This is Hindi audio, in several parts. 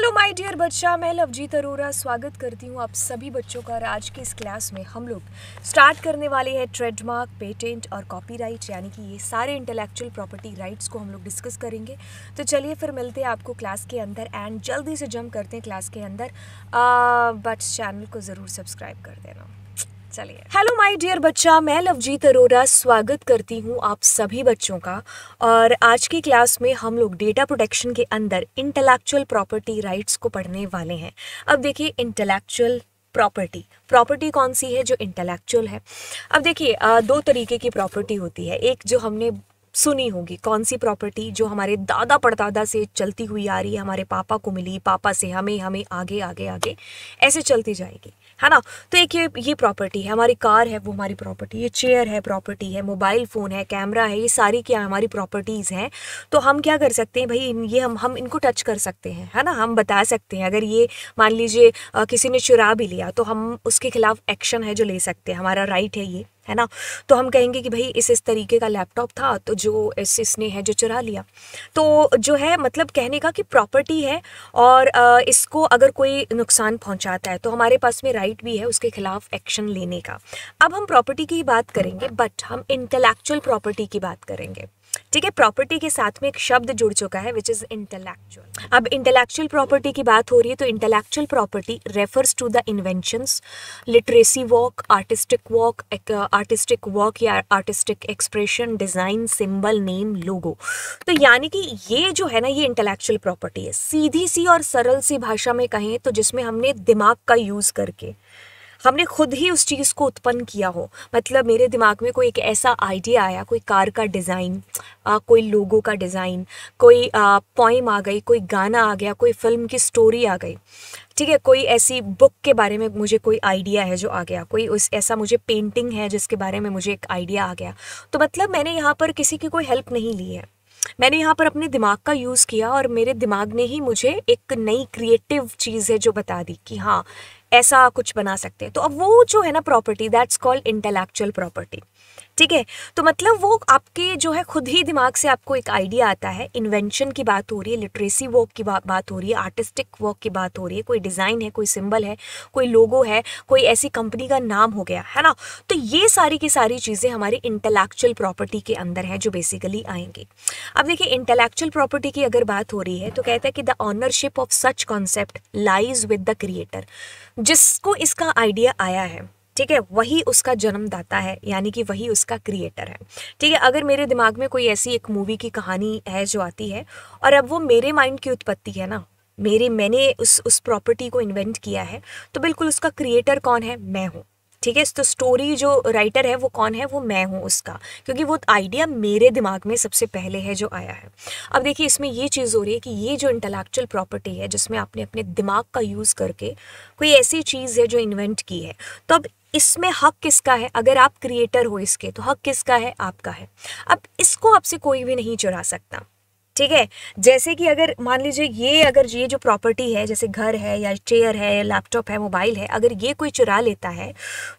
हेलो माय डियर बच्चा मैं लवजीत अरोरा स्वागत करती हूँ आप सभी बच्चों का आज की इस क्लास में हम लोग स्टार्ट करने वाले हैं ट्रेडमार्क पेटेंट और कॉपीराइट यानी कि ये सारे इंटेलेक्चुअल प्रॉपर्टी राइट्स को हम लोग डिस्कस करेंगे तो चलिए फिर मिलते हैं आपको क्लास के अंदर एंड जल्दी से जम करते हैं क्लास के अंदर बट चैनल को ज़रूर सब्सक्राइब कर देना चलिए हेलो माय डियर बच्चा मैं लवजीत अरोरा स्वागत करती हूँ आप सभी बच्चों का और आज की क्लास में हम लोग डेटा प्रोटेक्शन के अंदर इंटेलेक्चुअल प्रॉपर्टी राइट्स को पढ़ने वाले हैं अब देखिए इंटेलेक्चुअल प्रॉपर्टी प्रॉपर्टी कौन सी है जो इंटेलेक्चुअल है अब देखिए दो तरीके की प्रॉपर्टी होती है एक जो हमने सुनी होगी कौन सी प्रॉपर्टी जो हमारे दादा परदादा से चलती हुई आ रही है हमारे पापा को मिली पापा से हमें हमें आगे आगे आगे ऐसे चलती जाएगी है ना तो एक ये ये प्रॉपर्टी है हमारी कार है वो हमारी प्रॉपर्टी ये चेयर है प्रॉपर्टी है मोबाइल फ़ोन है कैमरा है ये सारी क्या हमारी प्रॉपर्टीज़ हैं तो हम क्या कर सकते हैं भाई ये हम हम इनको टच कर सकते हैं है ना हम बता सकते हैं अगर ये मान लीजिए किसी ने चुरा भी लिया तो हम उसके खिलाफ एक्शन है जो ले सकते हैं हमारा राइट है ये है ना तो हम कहेंगे कि भाई इस इस तरीके का लैपटॉप था तो जो इस इसने है जो चुरा लिया तो जो है मतलब कहने का कि प्रॉपर्टी है और इसको अगर कोई नुकसान पहुंचाता है तो हमारे पास में राइट भी है उसके खिलाफ एक्शन लेने का अब हम प्रॉपर्टी की बात करेंगे बट हम इंटेलेक्चुअल प्रॉपर्टी की बात करेंगे ठीक है प्रॉपर्टी के साथ में एक शब्द जुड़ चुका है विच इज़ इंटेलेक्चुअल अब इंटेलेक्चुअल प्रॉपर्टी की बात हो रही है तो intellectual property refers to the inventions literary work artistic work artistic work या artistic expression design symbol name logo तो यानी कि ये जो है ना ये इंटेलेक्चुअल प्रॉपर्टी है सीधी सी और सरल सी भाषा में कहें तो जिसमें हमने दिमाग का यूज़ करके हमने खुद ही उस चीज़ को उत्पन्न किया हो मतलब मेरे दिमाग में कोई एक ऐसा आइडिया आया कोई कार का डिज़ाइन कोई लोगो का डिज़ाइन कोई पॉइम आ गई कोई गाना आ गया कोई फिल्म की स्टोरी आ गई ठीक है कोई ऐसी बुक के बारे में मुझे कोई आइडिया है जो आ गया कोई उस ऐसा मुझे पेंटिंग है जिसके बारे में मुझे एक आइडिया आ गया तो मतलब मैंने यहाँ पर किसी की कोई हेल्प नहीं ली है मैंने यहाँ पर अपने दिमाग का यूज़ किया और मेरे दिमाग ने ही मुझे एक नई क्रिएटिव चीज़ है जो बता दी कि हाँ ऐसा कुछ बना सकते हैं तो अब वो जो है ना property that's called intellectual property ठीक है तो मतलब वो आपके जो है खुद ही दिमाग से आपको एक आइडिया आता है इन्वेंशन की बात हो रही है लिटरेसी वर्क की बा, बात हो रही है आर्टिस्टिक वर्क की बात हो रही है कोई डिज़ाइन है कोई सिंबल है कोई लोगो है कोई ऐसी कंपनी का नाम हो गया है ना तो ये सारी की सारी चीज़ें हमारे इंटेलेक्चुअल प्रॉपर्टी के अंदर है जो बेसिकली आएंगी अब देखिए इंटेलेक्चुअल प्रॉपर्टी की अगर बात हो रही है तो कहता है कि the ownership of such concept lies with the creator जिसको इसका आइडिया आया है ठीक है वही उसका जन्मदाता है यानी कि वही उसका क्रिएटर है ठीक है अगर मेरे दिमाग में कोई ऐसी एक मूवी की कहानी है जो आती है और अब वो मेरे माइंड की उत्पत्ति है ना मेरे मैंने उस उस प्रॉपर्टी को इन्वेंट किया है तो बिल्कुल उसका क्रिएटर कौन है मैं हूँ ठीक है तो स्टोरी जो राइटर है वो कौन है वो मैं हूँ उसका क्योंकि वो आइडिया मेरे दिमाग में सबसे पहले है जो आया है अब देखिए इसमें ये चीज़ हो रही है कि ये जो इंटेलेक्चुअल प्रॉपर्टी है जिसमें आपने अपने दिमाग का यूज़ करके कोई ऐसी चीज़ है जो इन्वेंट की है तो अब इसमें हक किसका है अगर आप क्रिएटर हो इसके तो हक किसका है आपका है अब इसको आपसे कोई भी नहीं चुरा सकता ठीक है जैसे कि अगर मान लीजिए ये अगर ये जो प्रॉपर्टी है जैसे घर है या चेयर है या लैपटॉप है मोबाइल है अगर ये कोई चुरा लेता है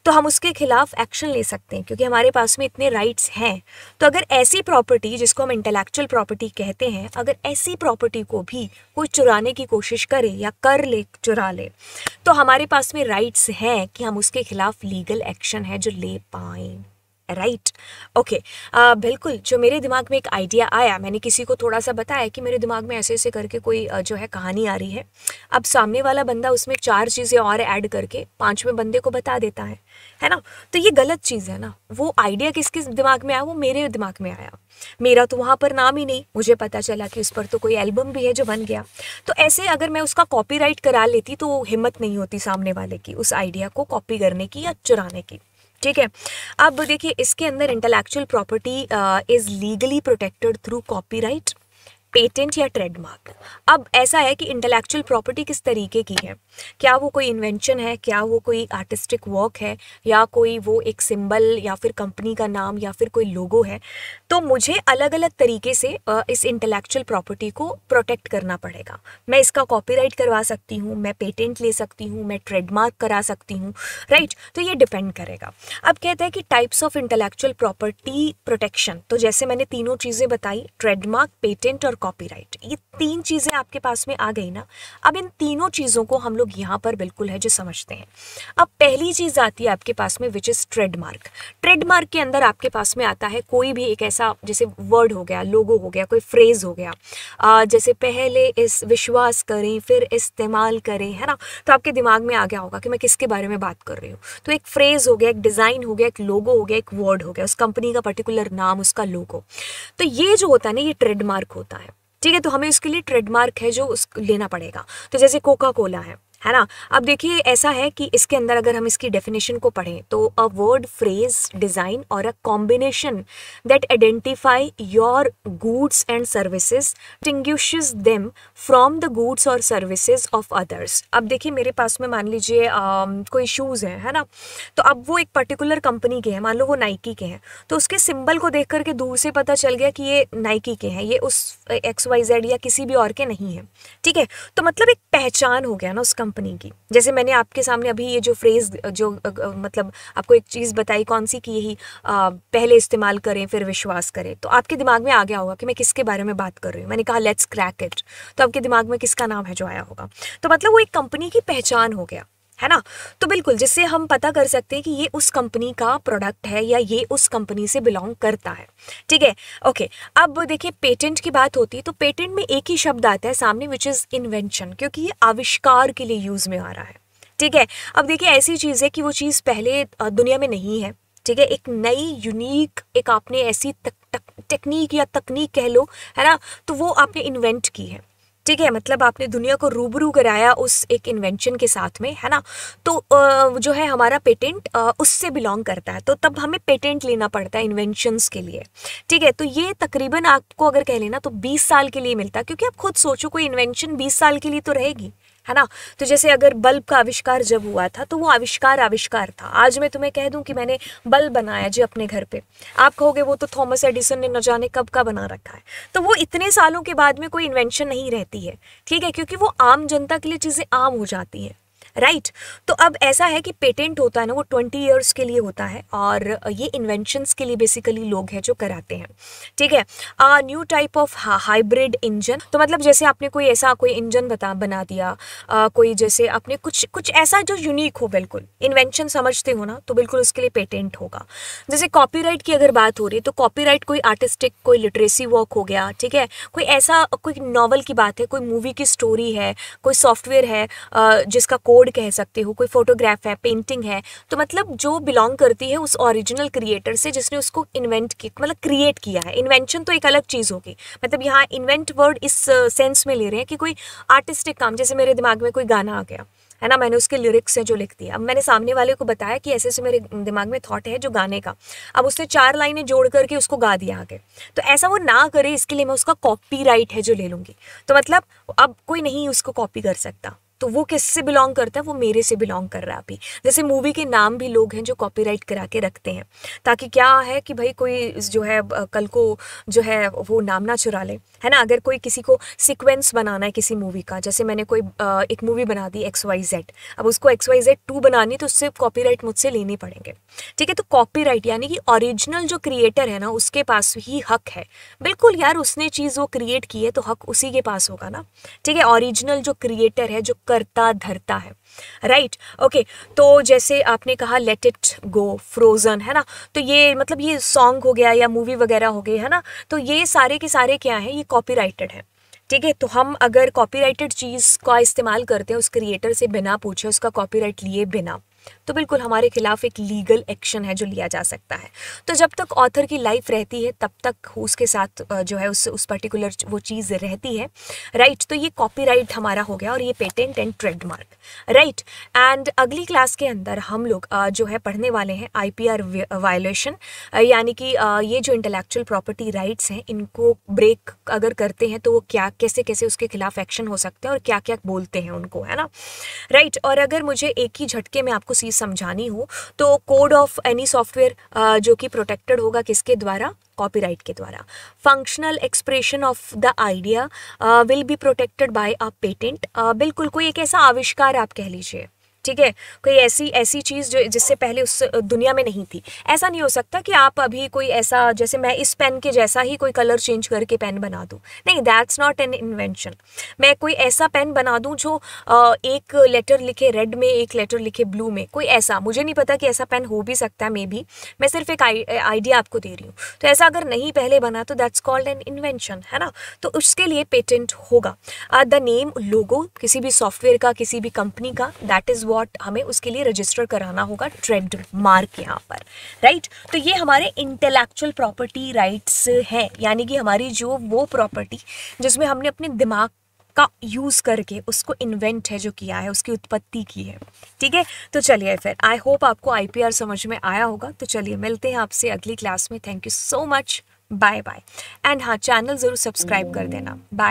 तो हम उसके खिलाफ एक्शन ले सकते हैं क्योंकि हमारे पास में इतने राइट्स हैं तो अगर ऐसी प्रॉपर्टी जिसको हम इंटेलेक्चुअल प्रॉपर्टी कहते हैं अगर ऐसी प्रॉपर्टी को भी कोई चुराने की कोशिश करे या कर ले चुरा ले तो हमारे पास में राइट्स हैं कि हम उसके खिलाफ लीगल एक्शन है जो ले पाएँ राइट ओके बिल्कुल जो मेरे दिमाग में एक आइडिया आया मैंने किसी को थोड़ा सा बताया कि मेरे दिमाग में ऐसे ऐसे करके कोई uh, जो है कहानी आ रही है अब सामने वाला बंदा उसमें चार चीज़ें और ऐड करके पाँचवें बंदे को बता देता है है ना तो ये गलत चीज़ है ना वो आइडिया किस किस दिमाग में आया वो मेरे दिमाग में आया मेरा तो वहाँ पर नाम ही नहीं मुझे पता चला कि उस पर तो कोई एल्बम भी है जो बन गया तो ऐसे अगर मैं उसका कॉपीराइट करा लेती तो हिम्मत नहीं होती सामने वाले की उस आइडिया को कॉपी करने की या चुराने की ठीक है अब देखिए इसके अंदर intellectual property is legally protected through copyright patent या ट्रेडमार्क अब ऐसा है कि इंटेलेक्चुअल प्रॉपर्टी किस तरीके की है क्या वो कोई इन्वेंशन है क्या वो कोई आर्टिस्टिक वर्क है या कोई वो एक सिंबल या फिर कंपनी का नाम या फिर कोई लोगो है तो मुझे अलग अलग तरीके से इस इंटेलेक्चुअल प्रॉपर्टी को प्रोटेक्ट करना पड़ेगा मैं इसका कॉपीराइट करवा सकती हूँ मैं पेटेंट ले सकती हूँ मैं ट्रेडमार्क करा सकती हूँ राइट तो ये डिपेंड करेगा अब कहते हैं कि types of intellectual property protection तो जैसे मैंने तीनों चीज़ें बताई ट्रेडमार्क पेटेंट और कॉपीराइट ये तीन चीज़ें आपके पास में आ गई ना अब इन तीनों चीज़ों को हम लोग यहाँ पर बिल्कुल है जो समझते हैं अब पहली चीज़ आती है आपके पास में विच इज़ ट्रेडमार्क ट्रेडमार्क के अंदर आपके पास में आता है कोई भी एक ऐसा जैसे वर्ड हो गया लोगो हो गया कोई फ्रेज़ हो गया आ, जैसे पहले इस विश्वास करें फिर इस्तेमाल करें है ना तो आपके दिमाग में आ गया होगा कि मैं किसके बारे में बात कर रही हूँ तो एक फ्रेज़ हो गया एक डिज़ाइन हो गया एक लोगो हो गया एक वर्ड हो गया उस कंपनी का पर्टिकुलर नाम उसका लोगो तो ये जो होता है ना ये ट्रेडमार्क होता है ठीक है तो हमें उसके लिए ट्रेडमार्क है जो उस लेना पड़ेगा तो जैसे कोका कोला है है ना अब देखिए ऐसा है कि इसके अंदर अगर हम इसकी डेफिनेशन को पढ़ें तो अ वर्ड फ्रेज डिज़ाइन और a combination that identify your goods and services distinguishes them from the goods और सर्विसेज ऑफ अदर्स अब देखिए मेरे पास में मान लीजिए कोई शूज़ हैं है ना तो अब वो एक पर्टिकुलर कंपनी के हैं मान लो वो नाइकी के हैं तो उसके सिंबल को देख करके दूर से पता चल गया कि ये नाइकी के हैं ये उस एक्स वाई जेड या किसी भी और के नहीं हैं ठीक है तो मतलब एक पहचान हो गया ना उस कंपनी कंपनी की जैसे मैंने आपके सामने अभी ये जो फ्रेज जो मतलब आपको एक चीज़ बताई कौन सी कि यही पहले इस्तेमाल करें फिर विश्वास करें तो आपके दिमाग में आ गया होगा कि मैं किसके बारे में बात कर रही हूँ मैंने कहा लेट्स क्रैक इट तो आपके दिमाग में किसका नाम है जो आया होगा तो मतलब वो एक कंपनी की पहचान हो गया है ना तो बिल्कुल जिससे हम पता कर सकते हैं कि ये उस कंपनी का प्रोडक्ट है या ये उस कंपनी से बिलोंग करता है ठीक है ओके अब देखिए पेटेंट की बात होती है तो पेटेंट में एक ही शब्द आता है सामने विच इज़ इन्वेंशन क्योंकि ये आविष्कार के लिए यूज़ में आ रहा है ठीक है अब देखिए ऐसी चीज़ है कि वो चीज़ पहले दुनिया में नहीं है ठीक है एक नई यूनिक एक आपने ऐसी टेक्निक या तकनीक कह लो है ना तो वो आपने इन्वेंट की है ठीक है मतलब आपने दुनिया को रूबरू कराया उस एक इन्वेंशन के साथ में है ना तो जो है हमारा पेटेंट उससे बिलोंग करता है तो तब हमें पेटेंट लेना पड़ता है इन्वेंशंस के लिए ठीक है तो ये तकरीबन आपको अगर कह लेना तो 20 साल के लिए मिलता है क्योंकि आप खुद सोचो कोई इन्वेंशन 20 साल के लिए तो रहेगी है ना तो जैसे अगर बल्ब का आविष्कार जब हुआ था तो वो आविष्कार आविष्कार था आज मैं तुम्हें कह दूं कि मैंने बल्ब बनाया जी अपने घर पे आप कहोगे वो तो थॉमस एडिसन ने न जाने कब का बना रखा है तो वो इतने सालों के बाद में कोई इन्वेंशन नहीं रहती है ठीक है क्योंकि वो आम जनता के लिए चीज़ें आम हो जाती हैं राइट right? तो अब ऐसा है कि पेटेंट होता है ना वो ट्वेंटी ईयर्स के लिए होता है और ये इन्वेंशंस के लिए बेसिकली लोग हैं जो कराते हैं ठीक है new type of hybrid engine तो मतलब जैसे आपने कोई ऐसा कोई इंजन बता बना दिया आ, कोई जैसे आपने कुछ कुछ ऐसा जो यूनिक हो बिल्कुल इन्वेंशन समझते हो ना तो बिल्कुल उसके लिए पेटेंट होगा जैसे कॉपी की अगर बात हो रही है तो कॉपी कोई आर्टिस्टिक कोई लिटरेसी वर्क हो गया ठीक है कोई ऐसा कोई नॉवल की बात है कोई मूवी की स्टोरी है कोई सॉफ्टवेयर है जिसका कोड बोर्ड कह सकते हो कोई फोटोग्राफ है पेंटिंग है तो मतलब जो बिलोंग करती है उस ओरिजिनल क्रिएटर से जिसने उसको इन्वेंट किया मतलब क्रिएट किया है इन्वेंशन तो एक अलग चीज़ होगी मतलब यहाँ इन्वेंट वर्ड इस सेंस में ले रहे हैं कि कोई आर्टिस्टिक काम जैसे मेरे दिमाग में कोई गाना आ गया है ना मैंने उसके लिरिक्स हैं जो लिख दिया अब मैंने सामने वाले को बताया कि ऐसे ऐसे मेरे दिमाग में थॉट है जो गाने का अब उसने चार लाइनें जोड़ करके उसको गा दिया आगे तो ऐसा वो ना करे इसके लिए मैं उसका कॉपी है जो ले लूँगी तो मतलब अब कोई नहीं उसको कॉपी कर सकता तो वो किससे बिलोंग करता है वो मेरे से बिलोंग कर रहा है अभी जैसे मूवी के नाम भी लोग हैं जो कॉपीराइट करा के रखते हैं ताकि क्या है कि भाई कोई जो है कल को जो है वो नाम ना चुरा ले है ना अगर कोई किसी को सिक्वेंस बनाना है किसी मूवी का जैसे मैंने कोई एक मूवी बना दी एक्स वाई जेड अब उसको एक्स वाई जेड टू बनानी तो उससे कॉपी मुझसे लेने पड़ेंगे ठीक है तो कॉपी यानी कि ऑरिजिनल जो क्रिएटर है ना उसके पास ही हक है बिल्कुल यार उसने चीज़ वो क्रिएट की है तो हक उसी के पास होगा ना ठीक है ऑरिजिनल जो क्रिएटर है जो करता धरता है राइट right? Okay okay. तो जैसे आपने कहा लेट इट गो फ्रोजन है ना तो ये मतलब ये सॉन्ग हो गया या मूवी वगैरह हो गई है ना तो ये सारे के सारे क्या हैं ये कॉपीराइटेड है ठीक है तो हम अगर कॉपीराइटेड चीज़ का इस्तेमाल करते हैं उस क्रिएटर से बिना पूछे उसका कॉपीराइट लिए बिना तो बिल्कुल हमारे खिलाफ एक लीगल एक्शन है जो लिया जा सकता है तो जब तक ऑथर की लाइफ रहती है तब तक उसके साथ जो है उस उस पर्टिकुलर वो चीज़ रहती है राइट right, तो ये कॉपीराइट हमारा हो गया और ये patent and trademark right and अगली क्लास के अंदर हम लोग जो है पढ़ने वाले हैं आई पी वायोलेशन यानी कि ये जो इंटेलेक्चुअल प्रॉपर्टी राइट्स हैं इनको ब्रेक अगर करते हैं तो वो क्या कैसे कैसे उसके खिलाफ एक्शन हो सकते हैं और क्या क्या बोलते हैं उनको है ना राइट right, और अगर मुझे एक ही झटके में आपको आपको चीज़ समझानी हो तो कोड ऑफ एनी सॉफ्टवेयर जो कि प्रोटेक्टेड होगा किसके द्वारा कॉपीराइट के द्वारा functional expression of the idea will be protected by a patent बिल्कुल कोई एक ऐसा आविष्कार आप कह लीजिए ठीक है कोई ऐसी ऐसी चीज़ जो जिससे पहले उस दुनिया में नहीं थी ऐसा नहीं हो सकता कि आप अभी कोई ऐसा जैसे मैं इस पेन के जैसा ही कोई कलर चेंज करके पेन बना दूँ नहीं दैट्स नॉट एन इन्वेंशन मैं कोई ऐसा पेन बना दूँ जो एक लेटर लिखे रेड में एक लेटर लिखे ब्लू में कोई ऐसा मुझे नहीं पता कि ऐसा पेन हो भी सकता है मे भी मैं सिर्फ एक आइडिया आपको दे रही हूँ तो ऐसा अगर नहीं पहले बना तो दैट्स कॉल्ड एन इन्वेंशन है ना तो उसके लिए पेटेंट होगा द नेम लोगो किसी भी सॉफ्टवेयर का किसी भी कंपनी का दैट इज़ वॉट हमें उसके लिए रजिस्टर कराना होगा ट्रेड मार्क यहाँ पर राइट तो ये हमारे इंटेलेक्चुअल प्रॉपर्टी राइट्स हैं यानी कि हमारी जो वो प्रॉपर्टी जिसमें हमने अपने दिमाग का यूज़ करके उसको इन्वेंट है जो किया है उसकी उत्पत्ति की है ठीक है तो चलिए फिर आई होप आपको आईपीआर समझ में आया होगा तो चलिए मिलते हैं आपसे अगली क्लास में thank you so much bye bye and हाँ चैनल ज़रूर सब्सक्राइब कर देना बाय